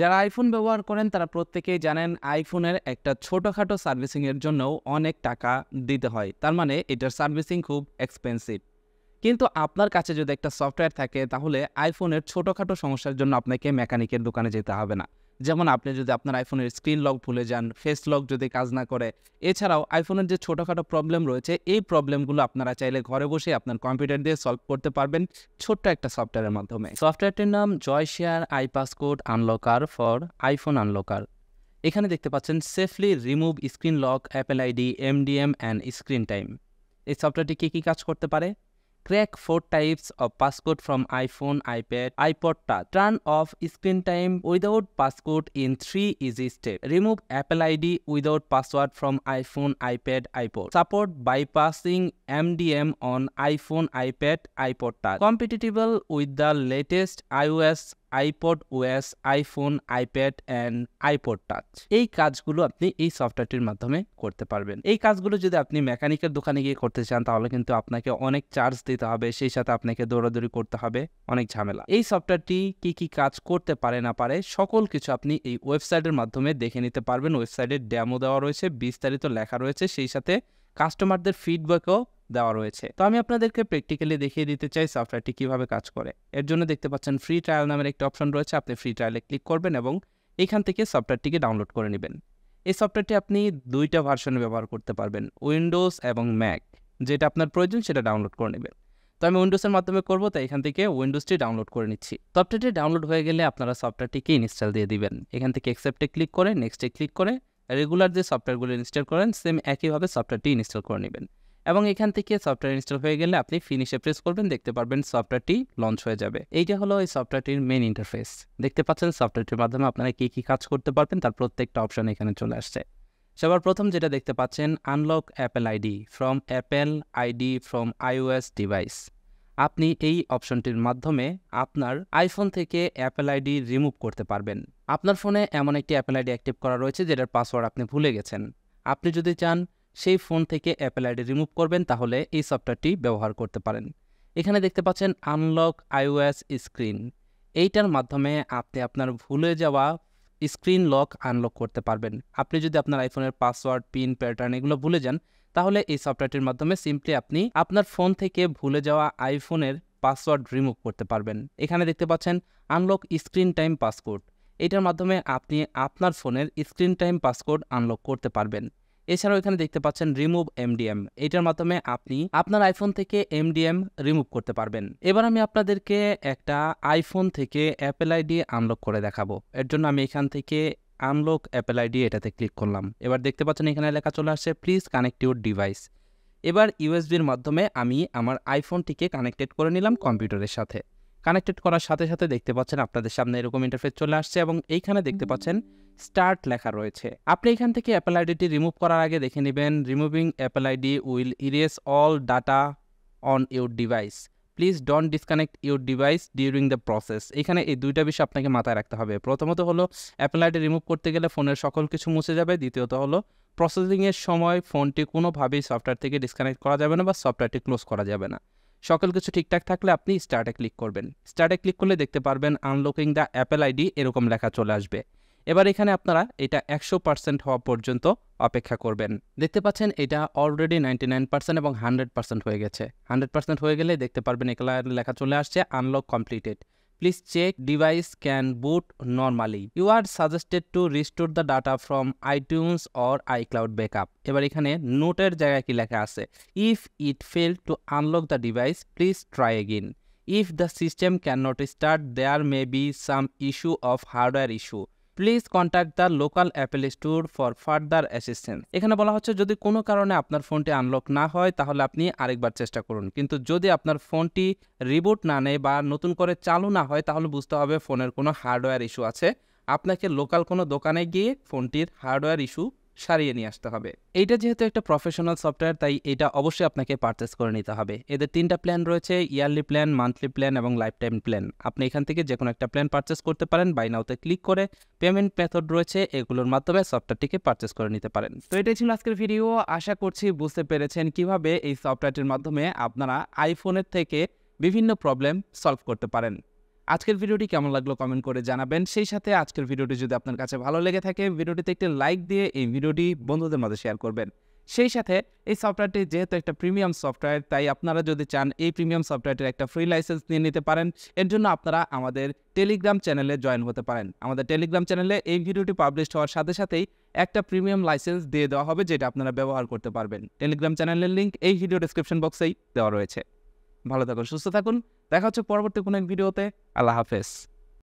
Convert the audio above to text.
যারা আইফোন ব্যবহার করেন তারা প্রত্যেকেই জানেন আইফোনের একটা ছোটোখাটো সার্ভিসিংয়ের জন্যও অনেক টাকা দিতে হয় তার মানে এটার সার্ভিসিং খুব এক্সপেন্সিভ কিন্তু আপনার কাছে যদি একটা সফটওয়্যার থাকে তাহলে আইফোনের ছোটোখাটো সমস্যার জন্য আপনাকে মেকানিকের দোকানে যেতে হবে না যেমন আপনি যদি আপনার আইফোনের স্ক্রিন লক ভুলে যান ফেস লক যদি কাজ না করে এছাড়াও আইফোনের যে ছোটোখাটো প্রবলেম রয়েছে এই প্রবলেমগুলো আপনারা চাইলে ঘরে বসে আপনার কম্পিউটার দিয়ে সলভ করতে পারবেন ছোট্ট একটা সফটওয়্যারের মাধ্যমে সফটওয়্যারটির নাম Joyoshare I code unlocker for iPhone unlocker এখানে দেখতে পাচ্ছেন safely remove screen lock Apple ID MDM and screen time এই সফটওয়্যারটি কী কী কাজ করতে পারে Crack four types of passcode from iPhone, iPad, iPod Touch. Turn off screen time without passcode in three easy steps. Remove Apple ID without password from iPhone, iPad, iPod. Support bypassing MDM on iPhone, iPad, iPod Touch. Compatible with the latest iOS iPod OS iPhone iPad and iPod touch এই কাজগুলো আপনি এই সফটওয়্যারটির মাধ্যমে করতে পারবেন এই কাজগুলো যদি আপনি মেকানিকের দোকানে গিয়ে করতে চান তাহলে কিন্তু আপনাকে অনেক চার্জ দিতে হবে সেই সাথে আপনাকে দৌড়াদৌড়ি করতে হবে অনেক ঝামেলা এই সফটওয়্যারটি কি কি কাজ করতে পারে না পারে সকল কিছু আপনি এই ওয়েবসাইটের মাধ্যমে দেখে নিতে পারবেন ওয়েবসাইটের ড্যামো দেওয়া রয়েছে বিস্তারিত লেখা রয়েছে সেই সাথে কাস্টমারদের ফিডব্যাকও দেওয়া রয়েছে তো আমি আপনাদেরকে প্র্যাকটিক্যালি দেখিয়ে দিতে চাই সফটওয়্যারটি কীভাবে কাজ করে এর জন্য দেখতে পাচ্ছেন ফ্রি ট্রায়াল নামের একটি অপশন রয়েছে আপনি ফ্রি ট্রায়ালে ক্লিক করবেন এবং এখান থেকে সফটওয়্যারটিকে ডাউনলোড করে নেবেন এই সফটওয়্যারটি আপনি দুইটা ভার্সনে ব্যবহার করতে পারবেন উইন্ডোজ এবং ম্যাক যেটা আপনার প্রয়োজন সেটা ডাউনলোড করে নেবেন তো আমি উইন্ডোজের মাধ্যমে করব তাই এখান থেকে উইন্ডোজটি ডাউনলোড করে নিচ্ছি সফটওয়্যারটি ডাউনলোড হয়ে গেলে আপনারা সফটওয়্যারটিকে ইনস্টল দিয়ে দিবেন এখান থেকে অ্যাকসেপ্টে ক্লিক করে নেক্সটে ক্লিক করে রেগুলার যে সফটওয়্যারগুলো ইনস্টল করেন সেম একইভাবে সফটওয়্যারটি ইনস্টল করে নেবেন এবং এখান থেকে সফটওয়্যার ইনস্টল হয়ে গেলে আপনি ফিনিশে প্রেস করবেন দেখতে পারবেন সফটওয়্যারটি লঞ্চ হয়ে যাবে এইটা হলো এই সফটওয়্যারটির মেন ইন্টারফেস দেখতে পাচ্ছেন সফটওয়্যারটির মাধ্যমে আপনারা কী কী কাজ করতে পারবেন তার প্রত্যেকটা অপশন এখানে চলে আসছে সবার প্রথম যেটা দেখতে পাচ্ছেন unlock Apple ID from Apple ID from iOS device আপনি এই অপশনটির মাধ্যমে আপনার আইফোন থেকে অ্যাপেল আইডি রিমুভ করতে পারবেন আপনার ফোনে এমন একটি অ্যাপেল আইডি অ্যাক্টিভ করা রয়েছে যেটার পাসওয়ার্ড আপনি ভুলে গেছেন আপনি যদি চান সেই ফোন থেকে অ্যাপেল আইডি রিমুভ করবেন তাহলে এই সফটওয়্যারটি ব্যবহার করতে পারেন এখানে দেখতে পাচ্ছেন আনলক আইওএস স্ক্রিন এইটার মাধ্যমে আপনি আপনার ভুলে যাওয়া স্ক্রিন লক আনলক করতে পারবেন আপনি যদি আপনার আইফোনের পাসওয়ার্ড পিন প্যাটার্ন এগুলো ভুলে যান তাহলে এই সফটওয়্যারটির মাধ্যমে সিম্পলি আপনি আপনার ফোন থেকে ভুলে যাওয়া আইফোনের পাসওয়ার্ড রিমুভ করতে পারবেন এখানে দেখতে পাচ্ছেন আনলক স্ক্রিন টাইম পাসকোড এটার মাধ্যমে আপনি আপনার ফোনের স্ক্রিন টাইম পাসকোড আনলক করতে পারবেন এছাড়াও এখানে দেখতে পাচ্ছেন রিমুভ এমডিএম এটার মাধ্যমে আপনি আপনার আইফোন থেকে এমডিএম রিমুভ করতে পারবেন এবার আমি আপনাদেরকে একটা আইফোন থেকে অ্যাপেল আইডি আনলক করে দেখাবো এর জন্য আমি এখান থেকে আনলক অ্যাপেল আইডি এটাতে ক্লিক করলাম এবার দেখতে পাচ্ছেন এখানে লেখা চলে আসছে প্লিজ কানেক্ট ইউর ডিভাইস এবার ইউএসবির মাধ্যমে আমি আমার আইফোনটিকে কানেক্টেড করে নিলাম কম্পিউটারের সাথে কানেক্টেড করার সাথে সাথে দেখতে পাচ্ছেন আপনাদের সামনে এরকম ইন্টারফেস চলে আসছে এবং এইখানে দেখতে পাচ্ছেন স্টার্ট লেখা রয়েছে আপনি এখান থেকে অ্যাপেল আইডিটি রিমুভ করার আগে দেখে নেবেন removing Apple ID will erase all data on your device please don't disconnect your device during the process এখানে এই দুইটা বিষয় আপনাকে মাথায় রাখতে হবে প্রথমত হলো অ্যাপেল আইডি রিমুভ করতে গেলে ফোনের সকল কিছু মুছে যাবে দ্বিতীয়ত হলো প্রসেসিংয়ের সময় ফোনটি কোনোভাবেই সফটওয়্যার থেকে ডিসকানেক্ট করা যাবে না বা সফটওয়্যারটি ক্লোজ করা যাবে না সকল কিছু ঠিকঠাক থাকলে আপনি স্টার্টে ক্লিক করবেন স্টার্টে ক্লিক করলে দেখতে পারবেন আনলকিং দ্য অ্যাপেল আইডি এরকম লেখা চলে আসবে এবার এখানে আপনারা এটা একশো পার্সেন্ট হওয়া পর্যন্ত অপেক্ষা করবেন দেখতে পাচ্ছেন এটা অলরেডি নাইনটি নাইন পার্সেন্ট এবং হান্ড্রেড পার্সেন্ট হয়ে গেছে হান্ড্রেড পার্সেন্ট হয়ে গেলে দেখতে পারবেন এখানে লেখা চলে আসছে unlock completed please check device can boot boot you are suggested to to the data from iTunes or iCloud backup. এবার এখানে নোটের জায়গায় কি লেখা আছে if it fail to unlock the device please try again if the system can not start there may be some issue of hardware issue please contact the local Apple store for further assistance এখানে বলা হচ্ছে যদি কোনো কারণে আপনার ফোনটি unlock না হয় তাহলে আপনি আরেকবার চেষ্টা করুন কিন্তু যদি আপনার ফোনটি রিবুট না নেয় বা নতুন করে চালু না হয় তাহলে বুঝতে হবে ফোনের কোনো হার্ডওয়্যার ইস্যু আছে আপনাকে লোকাল কোনো দোকানে গিয়ে ফোনটির হার্ডওয়্যার ইস্যু সারিয়ে নিয়ে আসতে হবে এইটা যেহেতু একটা প্রফেশনাল সফটওয়্যার তাই এটা অবশ্যই আপনাকে পারচেস করে নিতে হবে এদের তিনটা প্ল্যান রয়েছে ইয়ারলি প্ল্যান মান্থলি প্ল্যান এবং লাইফ টাইম প্ল্যান আপনি এখান থেকে যে কোনো একটা প্ল্যান পারচেস করতে পারেন বাইনাউতে ক্লিক করে পেমেন্ট মেথড রয়েছে এগুলোর মাধ্যমে সফটওয়্যারটিকে পারচেস করে নিতে পারেন তো এটাই ছিল আজকের ভিডিও আশা করছি বুঝতে পেরেছেন কিভাবে এই সফটওয়্যারটির মাধ্যমে আপনারা আইফোনের থেকে বিভিন্ন প্রবলেম সলভ করতে পারেন আজকের ভিডিওটি কেমন লাগলো কমেন্ট করে জানাবেন সেই সাথে আজকের ভিডিওটি যদি আপনার কাছে ভালো লেগে থাকে ভিডিওটিতে একটি লাইক দিয়ে এই ভিডিওটি বন্ধুদের মাঝে শেয়ার করবেন সেই সাথে এই সফটওয়্যারটি যেহেতু একটা প্রিমিয়াম সফটওয়্যার তাই আপনারা যদি চান এই প্রিমিয়াম সফটওয়্যারটির একটা ফ্রি লাইসেন্স নিয়ে নিতে পারেন এর জন্য আপনারা আমাদের টেলিগ্রাম চ্যানেলে জয়েন হতে পারেন আমাদের টেলিগ্রাম চ্যানেলে এই ভিডিওটি পাবলিশ হওয়ার সাথে সাথেই একটা প্রিমিয়াম লাইসেন্স দিয়ে দেওয়া হবে যেটা আপনারা ব্যবহার করতে পারবেন টেলিগ্রাম চ্যানেলের লিঙ্ক এই ভিডিও ডিসক্রিপশন বক্সেই দেওয়া রয়েছে ভালো থাকুন সুস্থ থাকুন দেখা হচ্ছে পরবর্তী কোনো এক ভিডিওতে আল্লাহ হাফেজ